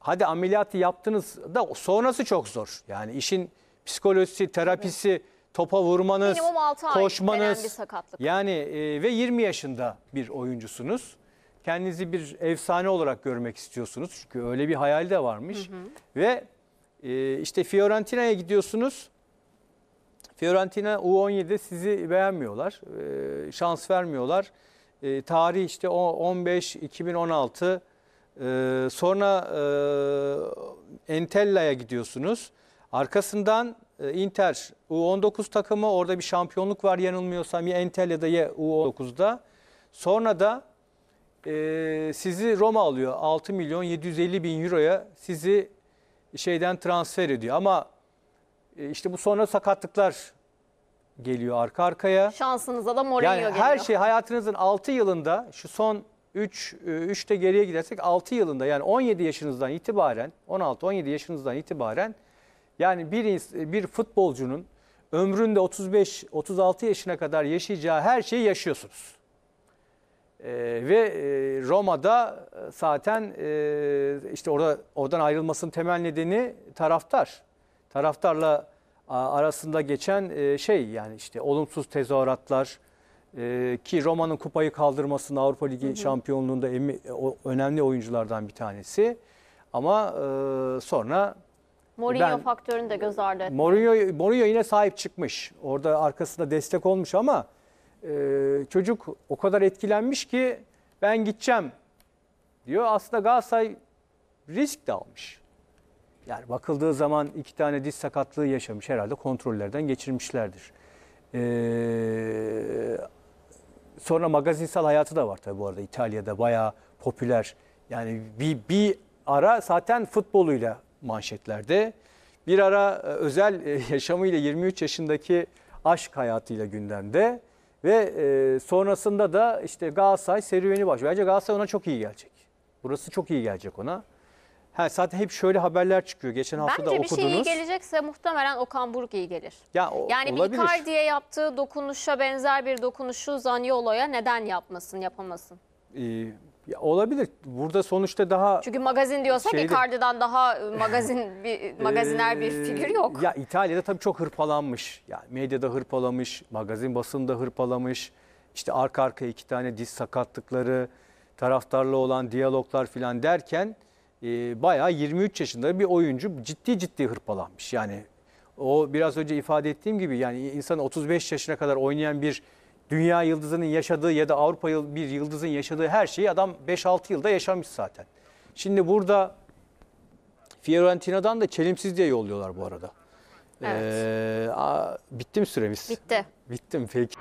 hadi ameliyatı yaptınız da sonrası çok zor. Yani işin psikolojisi, terapisi, topa vurmanız, Minimum 6 ay koşmanız. Bir sakatlık. Yani e, ve 20 yaşında bir oyuncusunuz. Kendinizi bir efsane olarak görmek istiyorsunuz. Çünkü öyle bir hayal de varmış. Hı hı. Ve e, işte Fiorentina'ya gidiyorsunuz. Fiorentina U17'de sizi beğenmiyorlar. E, şans vermiyorlar. E, tarih işte 15 2016 ee, sonra e, Entella'ya gidiyorsunuz. Arkasından e, Inter U19 takımı orada bir şampiyonluk var yanılmıyorsam ya Entella'da ya U19'da. Sonra da e, sizi Roma alıyor 6 milyon 750 bin euroya sizi şeyden transfer ediyor. Ama e, işte bu sonra sakatlıklar geliyor arka arkaya. Şansınıza da Mourinho yani geliyor. Her şey hayatınızın 6 yılında şu son 3 3'te e, geriye gidersek 6 yılında yani 17 yaşınızdan itibaren 16 17 yaşınızdan itibaren yani bir bir futbolcunun ömründe 35 36 yaşına kadar yaşayacağı her şeyi yaşıyorsunuz. Ee, ve e, Roma'da e, zaten e, işte orada oradan ayrılmasının temel nedeni taraftar. Taraftarla arasında geçen e, şey yani işte olumsuz tezahüratlar, ee, ki Roma'nın kupayı kaldırmasında Avrupa Ligi hı hı. şampiyonluğunda emi, o, önemli oyunculardan bir tanesi. Ama e, sonra Mourinho ben, faktörünü de göz ardı etti. Mourinho, Mourinho yine sahip çıkmış. Orada arkasında destek olmuş ama e, çocuk o kadar etkilenmiş ki ben gideceğim diyor. Aslında Galatasaray risk de almış. Yani bakıldığı zaman iki tane diz sakatlığı yaşamış herhalde kontrollerden geçirmişlerdir. Ee, Sonra magazinsel hayatı da var tabii bu arada İtalya'da bayağı popüler. Yani bir, bir ara zaten futboluyla manşetlerde. Bir ara e, özel e, yaşamıyla 23 yaşındaki aşk hayatıyla gündemde. Ve e, sonrasında da işte Galatasaray serüveni başlıyor Bence Galatasaray ona çok iyi gelecek. Burası çok iyi gelecek ona. Ha, zaten hep şöyle haberler çıkıyor. Geçen hafta da Bence bir şey iyi gelecekse muhtemelen Okan Buruk iyi gelir. Ya, o- yani olabilir. bir Icardi'ye yaptığı dokunuşa benzer bir dokunuşu Zaniolo'ya neden yapmasın, yapamasın? Ee, ya olabilir. Burada sonuçta daha Çünkü magazin diyorsak Şeydi- Icardi'den daha e, magazin bir magaziner bir ee, figür yok. Ya İtalya'da tabii çok hırpalanmış. Yani medyada hırpalamış, magazin basında hırpalamış. İşte arka arkaya iki tane diz sakatlıkları, taraftarla olan diyaloglar filan derken e, bayağı 23 yaşında bir oyuncu ciddi ciddi hırpalanmış. Yani o biraz önce ifade ettiğim gibi yani insan 35 yaşına kadar oynayan bir dünya yıldızının yaşadığı ya da Avrupa bir yıldızın yaşadığı her şeyi adam 5-6 yılda yaşamış zaten. Şimdi burada Fiorentina'dan da çelimsiz diye yolluyorlar bu arada. Evet. Ee, a, bitti süremiz? Bitti. Bittim peki.